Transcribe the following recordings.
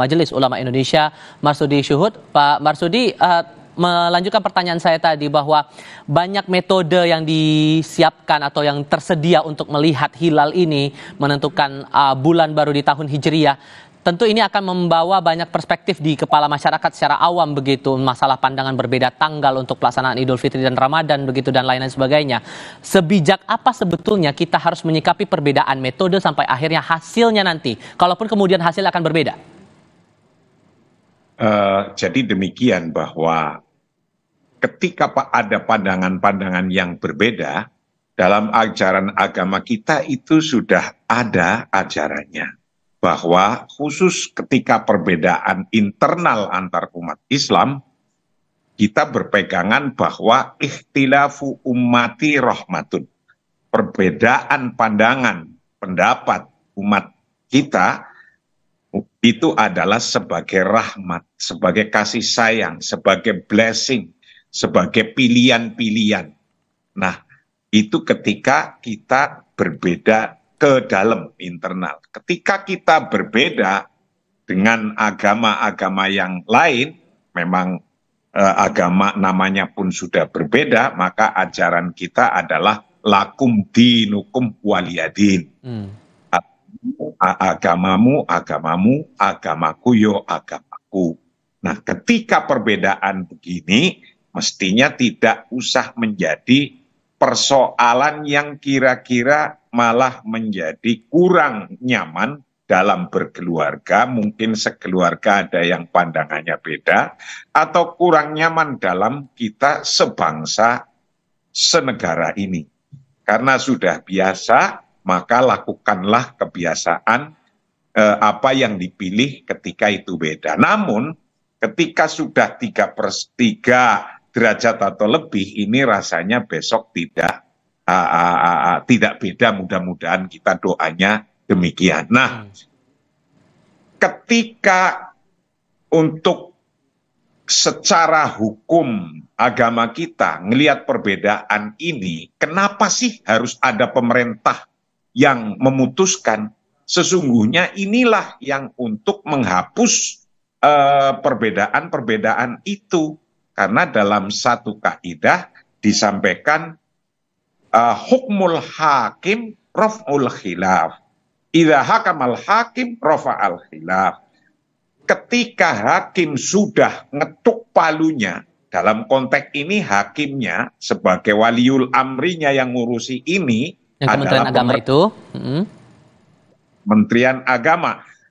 Majelis Ulama Indonesia Marsudi Syuhud. Pak Marsudi, uh, melanjutkan pertanyaan saya tadi bahwa banyak metode yang disiapkan atau yang tersedia untuk melihat hilal ini menentukan uh, bulan baru di tahun Hijriah. Tentu ini akan membawa banyak perspektif di kepala masyarakat secara awam begitu masalah pandangan berbeda tanggal untuk pelaksanaan Idul Fitri dan Ramadan begitu dan lain-lain sebagainya. Sebijak apa sebetulnya kita harus menyikapi perbedaan metode sampai akhirnya hasilnya nanti, kalaupun kemudian hasil akan berbeda? Uh, jadi demikian bahwa ketika ada pandangan-pandangan yang berbeda dalam ajaran agama kita itu sudah ada ajarannya bahwa khusus ketika perbedaan internal antar umat Islam kita berpegangan bahwa ikhtilafu ummati rahmatun perbedaan pandangan pendapat umat kita itu adalah sebagai rahmat, sebagai kasih sayang, sebagai blessing, sebagai pilihan-pilihan. Nah, itu ketika kita berbeda ke dalam internal. Ketika kita berbeda dengan agama-agama yang lain, memang eh, agama namanya pun sudah berbeda, maka ajaran kita adalah lakum dinukum waliyadin. Hmm agamamu agamamu, agamaku yo agamaku. Nah, ketika perbedaan begini mestinya tidak usah menjadi persoalan yang kira-kira malah menjadi kurang nyaman dalam berkeluarga, mungkin sekeluarga ada yang pandangannya beda, atau kurang nyaman dalam kita sebangsa senegara ini. Karena sudah biasa maka lakukanlah kebiasaan eh, apa yang dipilih ketika itu beda. Namun ketika sudah 3 per 3 derajat atau lebih ini rasanya besok tidak a, a, a, a, tidak beda mudah-mudahan kita doanya demikian. Nah, hmm. ketika untuk secara hukum agama kita ngelihat perbedaan ini, kenapa sih harus ada pemerintah yang memutuskan sesungguhnya inilah yang untuk menghapus eh, perbedaan-perbedaan uh, itu karena dalam satu kaidah disampaikan uh, hukmul hakim raf'ul khilaf idza hakamal hakim rafa'al khilaf ketika hakim sudah ngetuk palunya dalam konteks ini hakimnya sebagai waliul amrinya yang ngurusi ini yang Kementerian Agama itu. Mm-hmm. Kementerian Agama.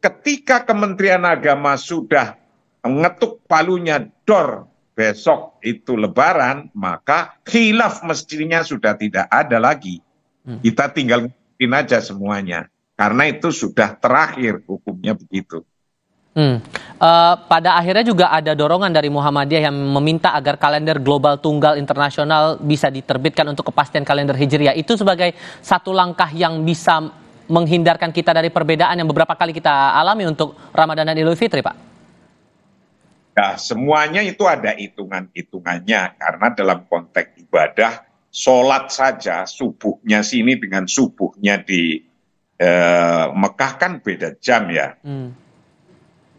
Ketika Kementerian Agama sudah mengetuk palunya dor besok itu lebaran, maka khilaf mestinya sudah tidak ada lagi. Hmm. Kita tinggal ngikutin aja semuanya. Karena itu sudah terakhir hukumnya begitu. Hmm. Uh, pada akhirnya juga ada dorongan dari Muhammadiyah yang meminta agar kalender global tunggal internasional bisa diterbitkan untuk kepastian kalender Hijriah. Itu sebagai satu langkah yang bisa menghindarkan kita dari perbedaan yang beberapa kali kita alami untuk Ramadan dan Idul Fitri, Pak. Ya, semuanya itu ada hitungan-hitungannya karena dalam konteks ibadah sholat saja subuhnya sini dengan subuhnya di eh, Mekah kan beda jam ya. Hmm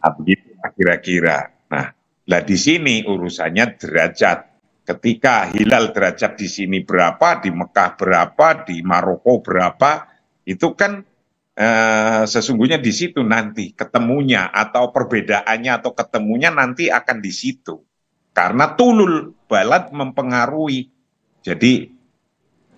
Nah, begitu kira-kira. Nah, lah di sini urusannya derajat. Ketika hilal derajat di sini berapa, di Mekah berapa, di Maroko berapa, itu kan eh, sesungguhnya di situ nanti ketemunya atau perbedaannya atau ketemunya nanti akan di situ. Karena tulul balad mempengaruhi. Jadi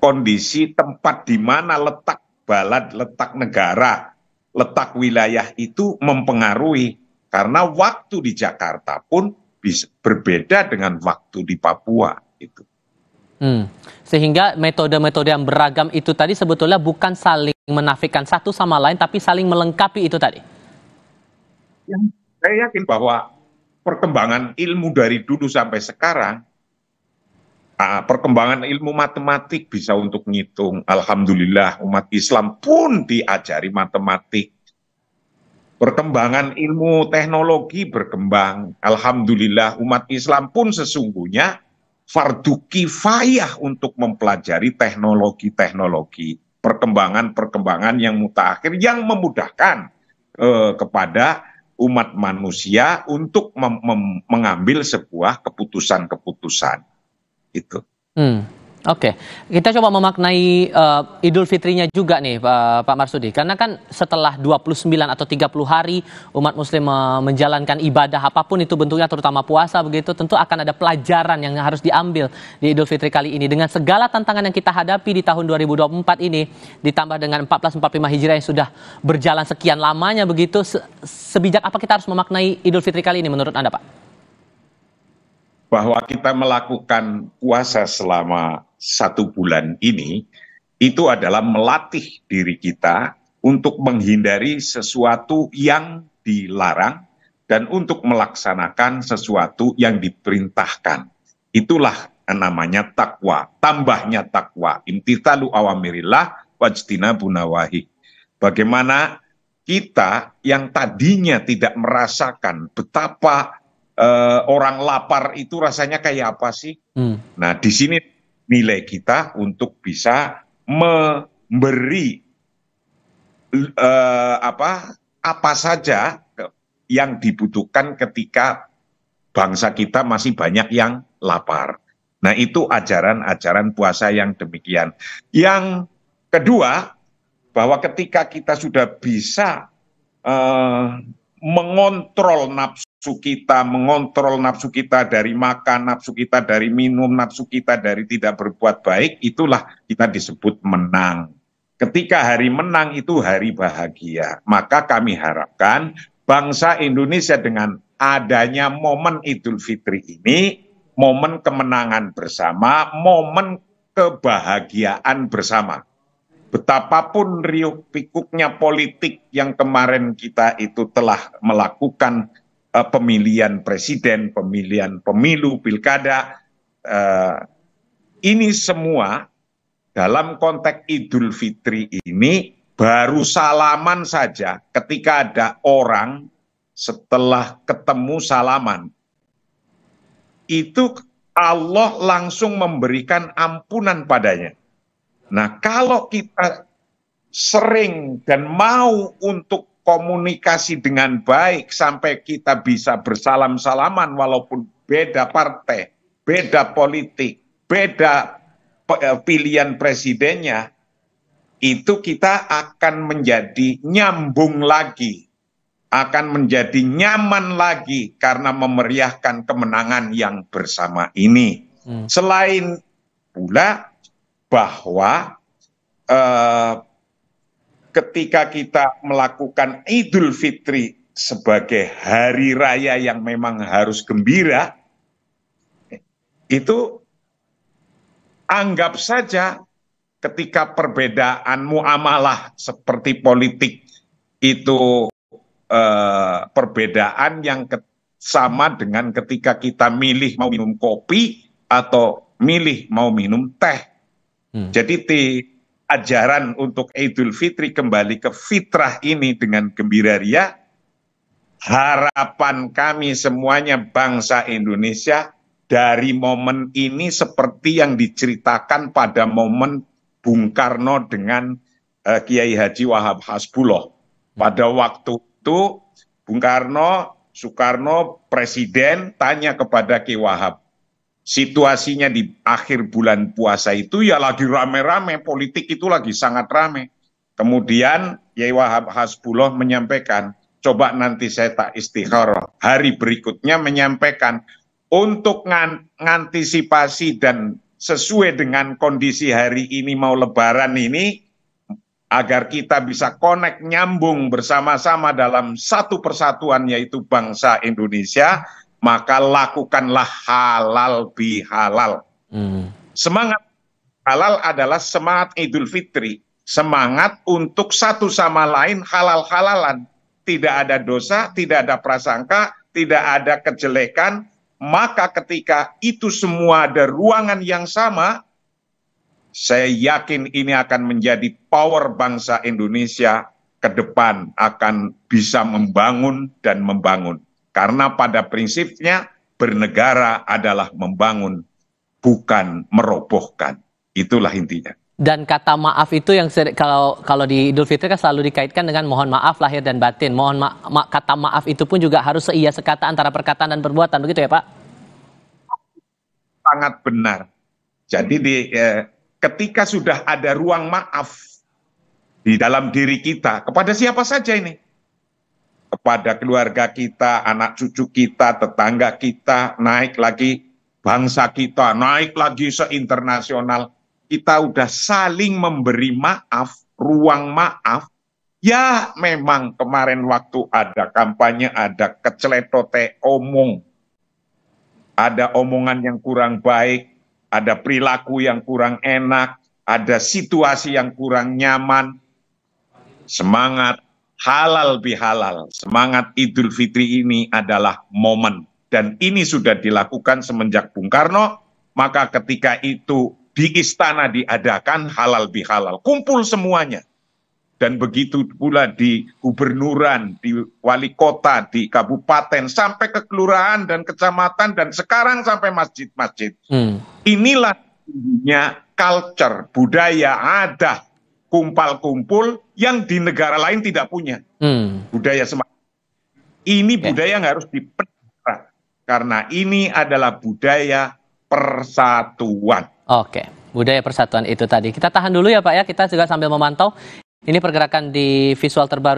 kondisi tempat di mana letak balad, letak negara, letak wilayah itu mempengaruhi karena waktu di Jakarta pun bisa berbeda dengan waktu di Papua itu. Hmm. Sehingga metode-metode yang beragam itu tadi sebetulnya bukan saling menafikan satu sama lain, tapi saling melengkapi itu tadi. Yang saya yakin bahwa perkembangan ilmu dari dulu sampai sekarang Nah, perkembangan ilmu matematik bisa untuk ngitung. Alhamdulillah umat Islam pun diajari matematik perkembangan ilmu teknologi berkembang. Alhamdulillah umat Islam pun sesungguhnya fardu kifayah untuk mempelajari teknologi-teknologi, perkembangan-perkembangan yang mutakhir yang memudahkan eh, kepada umat manusia untuk mengambil sebuah keputusan-keputusan. Itu. Hmm. Oke, kita coba memaknai uh, Idul Fitrinya juga nih uh, Pak Marsudi. Karena kan setelah 29 atau 30 hari umat muslim uh, menjalankan ibadah apapun itu bentuknya terutama puasa begitu tentu akan ada pelajaran yang harus diambil di Idul Fitri kali ini dengan segala tantangan yang kita hadapi di tahun 2024 ini ditambah dengan 1445 Hijriah yang sudah berjalan sekian lamanya begitu se sebijak apa kita harus memaknai Idul Fitri kali ini menurut Anda Pak? Bahwa kita melakukan puasa selama satu bulan ini itu adalah melatih diri kita untuk menghindari sesuatu yang dilarang dan untuk melaksanakan sesuatu yang diperintahkan. Itulah namanya takwa, tambahnya takwa. talu awamirillah wajtina bunawahi. Bagaimana kita yang tadinya tidak merasakan betapa eh, orang lapar itu rasanya kayak apa sih? Hmm. Nah, di sini nilai kita untuk bisa memberi uh, apa apa saja yang dibutuhkan ketika bangsa kita masih banyak yang lapar. Nah, itu ajaran-ajaran puasa yang demikian. Yang kedua, bahwa ketika kita sudah bisa uh, mengontrol nafsu nafsu kita, mengontrol nafsu kita dari makan, nafsu kita dari minum, nafsu kita dari tidak berbuat baik, itulah kita disebut menang. Ketika hari menang itu hari bahagia. Maka kami harapkan bangsa Indonesia dengan adanya momen Idul Fitri ini, momen kemenangan bersama, momen kebahagiaan bersama. Betapapun riuh pikuknya politik yang kemarin kita itu telah melakukan Eh, pemilihan presiden, pemilihan pemilu, pilkada, Uh, ini semua dalam konteks Idul Fitri ini baru salaman saja ketika ada orang setelah ketemu salaman itu Allah langsung memberikan ampunan padanya. Nah, kalau kita sering dan mau untuk komunikasi dengan baik sampai kita bisa bersalam-salaman walaupun beda partai, beda politik, beda eh, pilihan presidennya, itu kita akan menjadi nyambung lagi, akan menjadi nyaman lagi karena memeriahkan kemenangan yang bersama ini. Hmm. Selain pula bahwa eh, ketika kita melakukan Idul Fitri sebagai hari raya yang memang harus gembira, itu anggap saja ketika perbedaan muamalah seperti politik itu eh, perbedaan yang sama dengan ketika kita milih mau minum kopi atau milih mau minum teh. Hmm. Jadi ajaran untuk Idul Fitri kembali ke fitrah ini dengan gembira ria, harapan kami semuanya bangsa Indonesia dari momen ini seperti yang diceritakan pada momen Bung Karno dengan uh, Kiai Haji Wahab Hasbullah. Pada waktu itu Bung Karno, Soekarno, Presiden tanya kepada Kiai Wahab, situasinya di akhir bulan puasa itu ya lagi rame-rame, politik itu lagi sangat rame. Kemudian Yai Wahab Hasbullah menyampaikan, coba nanti saya tak istikharah. Hari berikutnya menyampaikan, untuk mengantisipasi dan sesuai dengan kondisi hari ini mau lebaran ini, agar kita bisa connect nyambung bersama-sama dalam satu persatuan yaitu bangsa Indonesia, maka lakukanlah halal bihalal. Hmm. Semangat halal adalah semangat Idul Fitri, semangat untuk satu sama lain halal-halalan. Tidak ada dosa, tidak ada prasangka, tidak ada kejelekan, maka ketika itu semua ada ruangan yang sama, saya yakin ini akan menjadi power bangsa Indonesia ke depan akan bisa membangun dan membangun. Karena pada prinsipnya bernegara adalah membangun bukan merobohkan. Itulah intinya. Dan kata maaf itu yang kalau kalau di Idul Fitri kan selalu dikaitkan dengan mohon maaf lahir dan batin. Mohon ma ma kata maaf itu pun juga harus seia sekata antara perkataan dan perbuatan, begitu ya Pak? Sangat benar. Jadi di, eh, ketika sudah ada ruang maaf di dalam diri kita kepada siapa saja ini, kepada keluarga kita, anak cucu kita, tetangga kita, naik lagi bangsa kita, naik lagi seinternasional Kita udah saling memberi maaf, ruang maaf. Ya memang kemarin waktu ada kampanye, ada keceletote omong. Ada omongan yang kurang baik, ada perilaku yang kurang enak, ada situasi yang kurang nyaman. Semangat, halal bihalal. Semangat Idul Fitri ini adalah momen dan ini sudah dilakukan semenjak Bung Karno. Maka ketika itu di istana diadakan halal bihalal, kumpul semuanya. Dan begitu pula di gubernuran, di wali kota, di kabupaten, sampai ke kelurahan dan kecamatan, dan sekarang sampai masjid-masjid. Hmm. Inilah culture, budaya, adat, kumpal kumpul yang di negara lain tidak punya hmm. budaya semacam ini yeah. budaya yang harus dipelihara karena ini adalah budaya persatuan. Oke, budaya persatuan itu tadi. Kita tahan dulu ya Pak ya, kita juga sambil memantau ini pergerakan di visual terbaru